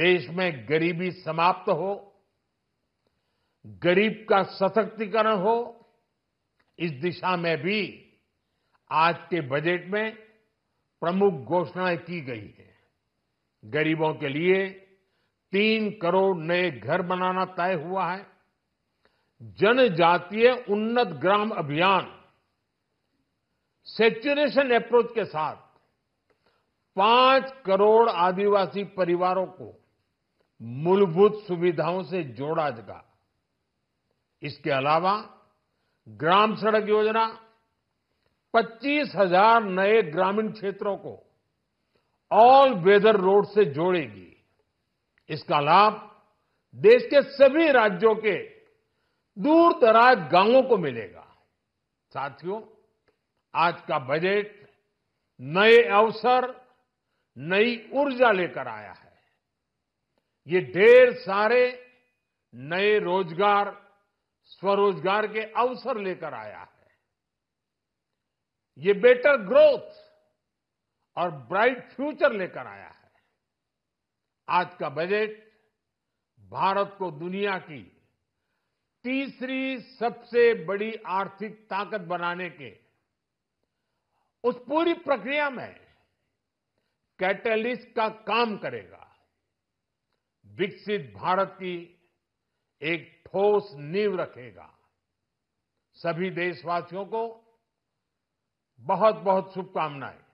देश में गरीबी समाप्त हो गरीब का सशक्तिकरण हो इस दिशा में भी आज के बजट में प्रमुख घोषणाएं की गई है गरीबों के लिए तीन करोड़ नए घर बनाना तय हुआ है जनजातीय उन्नत ग्राम अभियान सेचुरेशन अप्रोच के साथ पांच करोड़ आदिवासी परिवारों को मूलभूत सुविधाओं से जोड़ा जाएगा इसके अलावा ग्राम सड़क योजना पच्चीस हजार नए ग्रामीण क्षेत्रों को ऑल वेदर रोड से जोड़ेगी इसका लाभ देश के सभी राज्यों के दूर दराज गांवों को मिलेगा साथियों आज का बजट नए अवसर नई ऊर्जा लेकर आया है ये ढेर सारे नए रोजगार स्वरोजगार के अवसर लेकर आया है ये बेटर ग्रोथ और ब्राइट फ्यूचर लेकर आया है आज का बजट भारत को दुनिया की तीसरी सबसे बड़ी आर्थिक ताकत बनाने के उस पूरी प्रक्रिया में कैटलिस्ट का काम करेगा विकसित भारत की एक ठोस नींव रखेगा सभी देशवासियों को बहुत बहुत शुभकामनाएं